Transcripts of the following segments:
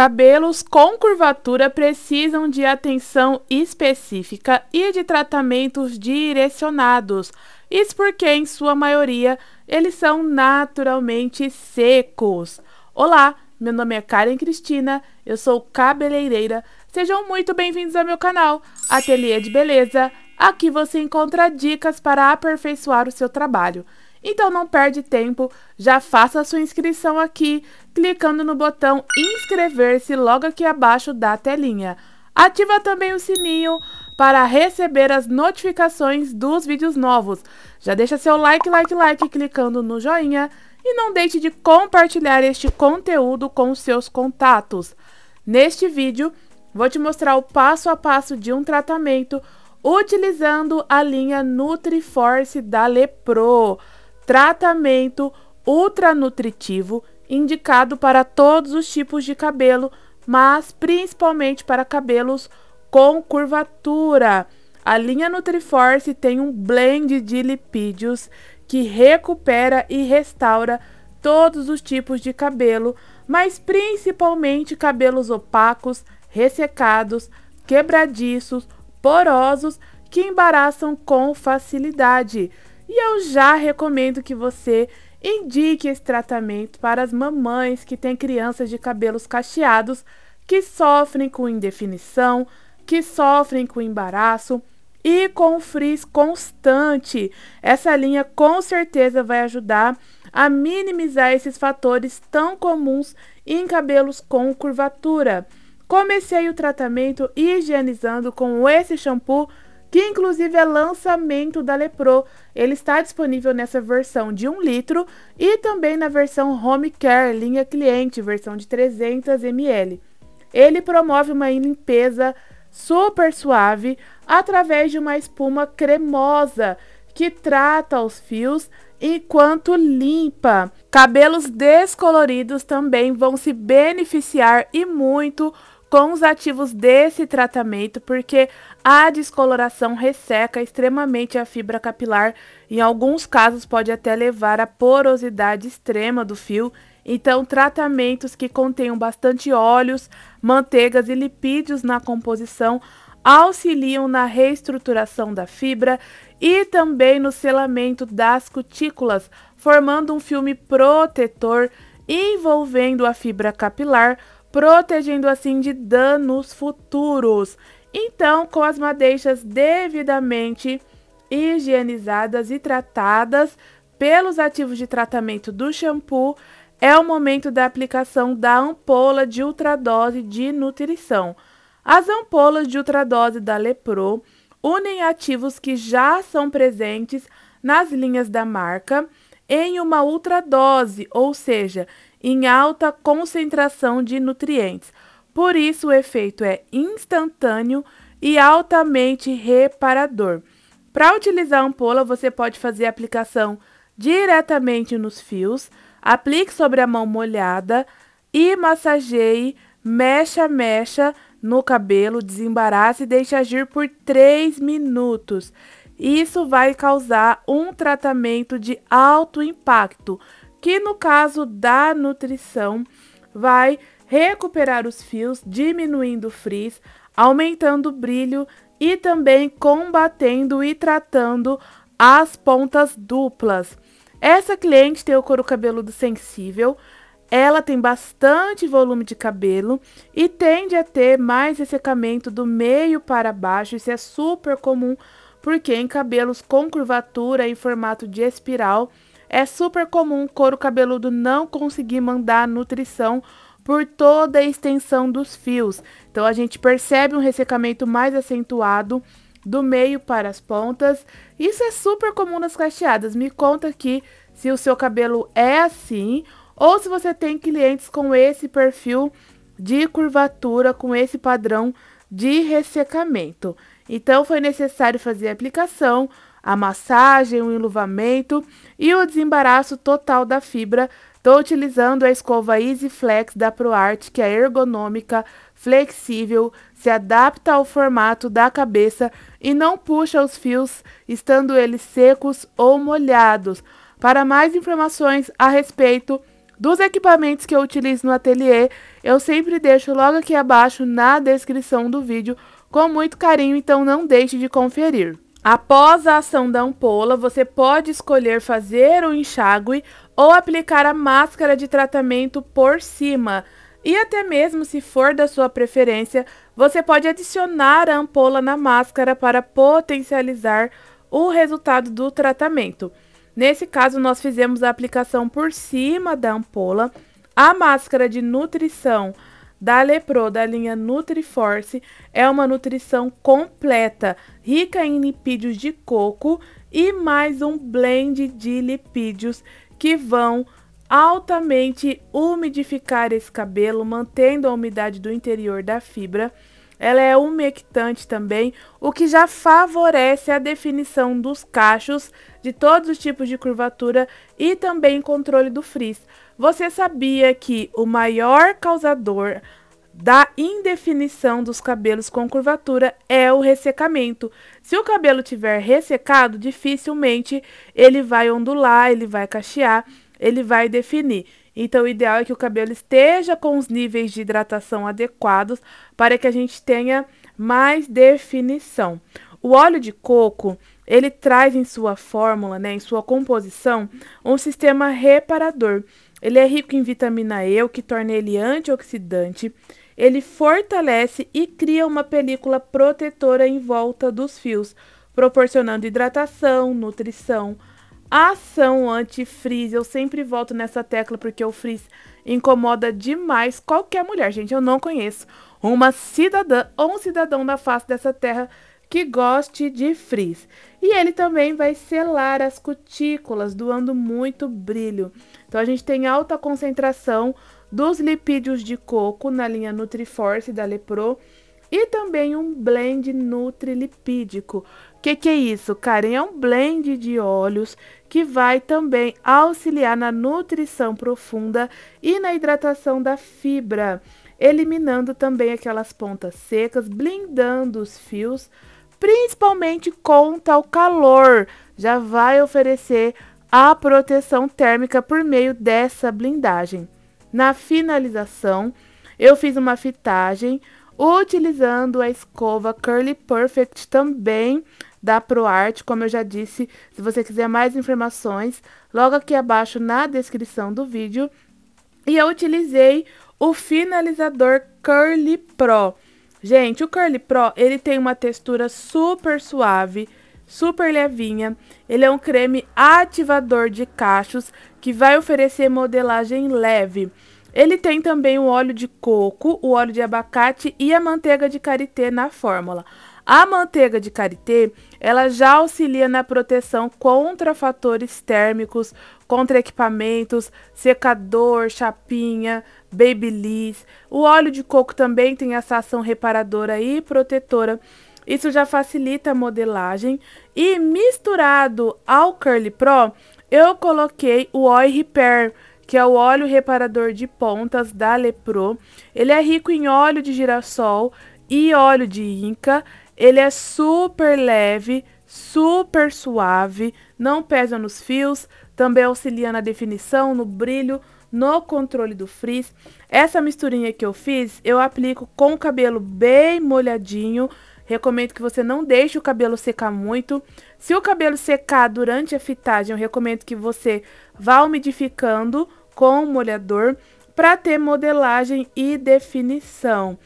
cabelos com curvatura precisam de atenção específica e de tratamentos direcionados. Isso porque, em sua maioria, eles são naturalmente secos. Olá, meu nome é Karen Cristina, eu sou cabeleireira. Sejam muito bem-vindos ao meu canal, Ateliê de Beleza. Aqui você encontra dicas para aperfeiçoar o seu trabalho. Então não perde tempo, já faça sua inscrição aqui, clicando no botão inscrever-se logo aqui abaixo da telinha. Ativa também o sininho para receber as notificações dos vídeos novos. Já deixa seu like, like, like clicando no joinha e não deixe de compartilhar este conteúdo com seus contatos. Neste vídeo, vou te mostrar o passo a passo de um tratamento utilizando a linha Nutriforce da Lepro tratamento ultranutritivo indicado para todos os tipos de cabelo, mas principalmente para cabelos com curvatura. A linha Nutriforce tem um blend de lipídios que recupera e restaura todos os tipos de cabelo, mas principalmente cabelos opacos, ressecados, quebradiços, porosos que embaraçam com facilidade. E eu já recomendo que você indique esse tratamento para as mamães que têm crianças de cabelos cacheados que sofrem com indefinição, que sofrem com embaraço e com frizz constante. Essa linha com certeza vai ajudar a minimizar esses fatores tão comuns em cabelos com curvatura. Comecei o tratamento higienizando com esse shampoo que inclusive é lançamento da Lepro. Ele está disponível nessa versão de 1 litro e também na versão Home Care, linha cliente, versão de 300 ml. Ele promove uma limpeza super suave através de uma espuma cremosa que trata os fios enquanto limpa. Cabelos descoloridos também vão se beneficiar e muito com os ativos desse tratamento, porque a descoloração resseca extremamente a fibra capilar. Em alguns casos, pode até levar à porosidade extrema do fio. Então, tratamentos que contenham bastante óleos, manteigas e lipídios na composição auxiliam na reestruturação da fibra e também no selamento das cutículas, formando um filme protetor envolvendo a fibra capilar protegendo assim de danos futuros. Então, com as madeixas devidamente higienizadas e tratadas pelos ativos de tratamento do shampoo, é o momento da aplicação da ampola de ultradose de nutrição. As ampolas de ultradose da Lepro unem ativos que já são presentes nas linhas da marca em uma ultradose, ou seja, em alta concentração de nutrientes. Por isso, o efeito é instantâneo e altamente reparador. Para utilizar a ampola, você pode fazer a aplicação diretamente nos fios, aplique sobre a mão molhada e massageie mecha mecha no cabelo, desembaraça e deixe agir por 3 minutos. Isso vai causar um tratamento de alto impacto, que no caso da nutrição vai recuperar os fios, diminuindo o frizz, aumentando o brilho e também combatendo e tratando as pontas duplas. Essa cliente tem o couro cabeludo sensível, ela tem bastante volume de cabelo e tende a ter mais ressecamento do meio para baixo. Isso é super comum porque em cabelos com curvatura em formato de espiral é super comum couro cabeludo não conseguir mandar nutrição por toda a extensão dos fios. Então a gente percebe um ressecamento mais acentuado do meio para as pontas. Isso é super comum nas cacheadas. Me conta aqui se o seu cabelo é assim ou se você tem clientes com esse perfil de curvatura, com esse padrão de ressecamento. Então foi necessário fazer a aplicação a massagem, o enluvamento e o desembaraço total da fibra. Estou utilizando a escova Easy Flex da ProArt, que é ergonômica, flexível, se adapta ao formato da cabeça e não puxa os fios, estando eles secos ou molhados. Para mais informações a respeito dos equipamentos que eu utilizo no ateliê, eu sempre deixo logo aqui abaixo na descrição do vídeo com muito carinho, então não deixe de conferir. Após a ação da ampola, você pode escolher fazer o enxágue ou aplicar a máscara de tratamento por cima. E até mesmo se for da sua preferência, você pode adicionar a ampola na máscara para potencializar o resultado do tratamento. Nesse caso, nós fizemos a aplicação por cima da ampola, a máscara de nutrição da Lepro, da linha NutriForce, é uma nutrição completa, rica em lipídios de coco e mais um blend de lipídios que vão altamente umidificar esse cabelo, mantendo a umidade do interior da fibra. Ela é umectante também, o que já favorece a definição dos cachos, de todos os tipos de curvatura e também controle do frizz. Você sabia que o maior causador da indefinição dos cabelos com curvatura é o ressecamento. Se o cabelo tiver ressecado, dificilmente ele vai ondular, ele vai cachear, ele vai definir. Então, o ideal é que o cabelo esteja com os níveis de hidratação adequados para que a gente tenha mais definição. O óleo de coco, ele traz em sua fórmula, né, em sua composição, um sistema reparador. Ele é rico em vitamina E, o que torna ele antioxidante. Ele fortalece e cria uma película protetora em volta dos fios, proporcionando hidratação, nutrição, ação anti-frizz. Eu sempre volto nessa tecla porque o frizz incomoda demais qualquer mulher, gente. Eu não conheço uma cidadã ou um cidadão da face dessa terra que goste de frizz. E ele também vai selar as cutículas, doando muito brilho. Então a gente tem alta concentração dos lipídios de coco na linha Nutriforce da Lepro e também um blend nutrilipídico. O que, que é isso, Karen? É um blend de óleos que vai também auxiliar na nutrição profunda e na hidratação da fibra, eliminando também aquelas pontas secas, blindando os fios principalmente contra o calor. Já vai oferecer a proteção térmica por meio dessa blindagem. Na finalização, eu fiz uma fitagem utilizando a escova Curly Perfect também da ProArt, como eu já disse. Se você quiser mais informações, logo aqui abaixo na descrição do vídeo. E eu utilizei o finalizador Curly Pro. Gente, o Curly Pro, ele tem uma textura super suave, super levinha. Ele é um creme ativador de cachos que vai oferecer modelagem leve. Ele tem também o óleo de coco, o óleo de abacate e a manteiga de karité na fórmula. A manteiga de karité, ela já auxilia na proteção contra fatores térmicos, contra equipamentos, secador, chapinha, babyliss. O óleo de coco também tem essa ação reparadora e protetora. Isso já facilita a modelagem. E misturado ao Curly Pro, eu coloquei o Oil Repair, que é o óleo reparador de pontas da Lepro. Ele é rico em óleo de girassol e óleo de inca ele é super leve, super suave, não pesa nos fios, também auxilia na definição, no brilho, no controle do frizz. Essa misturinha que eu fiz, eu aplico com o cabelo bem molhadinho. Recomendo que você não deixe o cabelo secar muito. Se o cabelo secar durante a fitagem, eu recomendo que você vá umidificando com o molhador para ter modelagem e definição.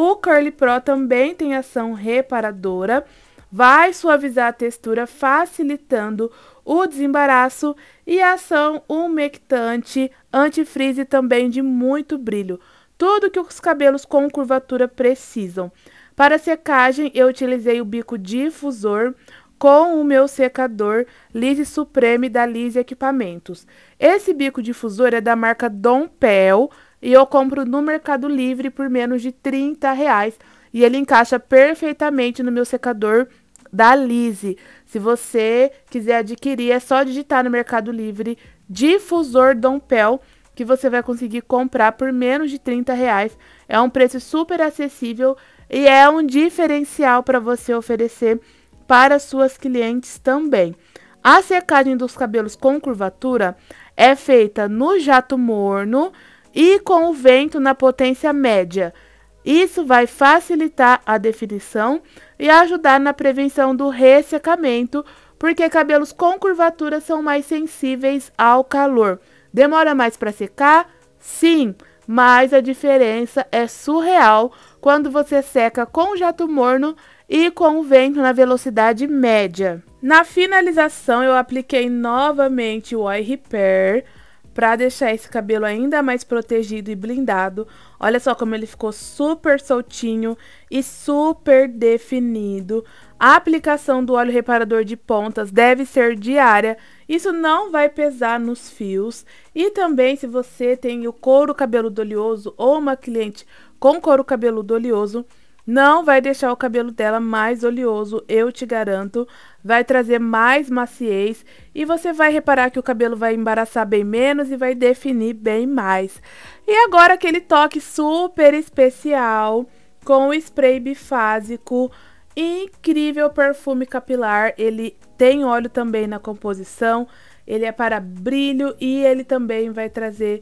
O Curly Pro também tem ação reparadora, vai suavizar a textura, facilitando o desembaraço e ação umectante, antifreeze também de muito brilho. Tudo que os cabelos com curvatura precisam. Para secagem, eu utilizei o bico difusor com o meu secador Lise Supreme da Lise Equipamentos. Esse bico difusor é da marca Dom Pell, e eu compro no Mercado Livre por menos de 30 reais. E ele encaixa perfeitamente no meu secador da Lise. Se você quiser adquirir, é só digitar no Mercado Livre difusor Dompel que você vai conseguir comprar por menos de 30 reais. É um preço super acessível e é um diferencial para você oferecer para suas clientes também. A secagem dos cabelos com curvatura é feita no jato morno e com o vento na potência média. Isso vai facilitar a definição e ajudar na prevenção do ressecamento, porque cabelos com curvatura são mais sensíveis ao calor. Demora mais para secar? Sim, mas a diferença é surreal quando você seca com jato morno e com o vento na velocidade média. Na finalização, eu apliquei novamente o Eye Repair Pra deixar esse cabelo ainda mais protegido e blindado, olha só como ele ficou super soltinho e super definido. A aplicação do óleo reparador de pontas deve ser diária, isso não vai pesar nos fios. E também se você tem o couro cabeludo oleoso ou uma cliente com couro cabeludo oleoso, não vai deixar o cabelo dela mais oleoso, eu te garanto. Vai trazer mais maciez e você vai reparar que o cabelo vai embaraçar bem menos e vai definir bem mais. E agora aquele toque super especial com o spray bifásico, incrível perfume capilar. Ele tem óleo também na composição, ele é para brilho e ele também vai trazer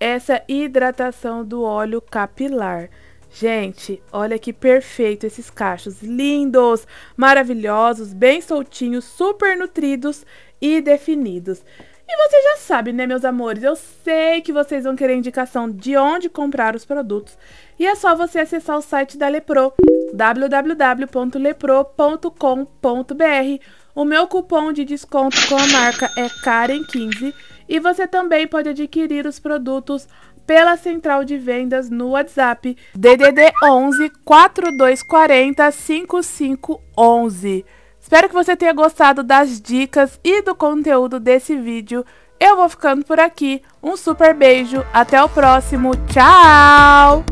essa hidratação do óleo capilar. Gente, olha que perfeito esses cachos, lindos, maravilhosos, bem soltinhos, super nutridos e definidos. E você já sabe, né, meus amores? Eu sei que vocês vão querer indicação de onde comprar os produtos. E é só você acessar o site da Lepro, www.lepro.com.br. O meu cupom de desconto com a marca é Karen15 e você também pode adquirir os produtos pela central de vendas no WhatsApp DDD 11 4240 5511. Espero que você tenha gostado das dicas e do conteúdo desse vídeo. Eu vou ficando por aqui. Um super beijo, até o próximo. Tchau!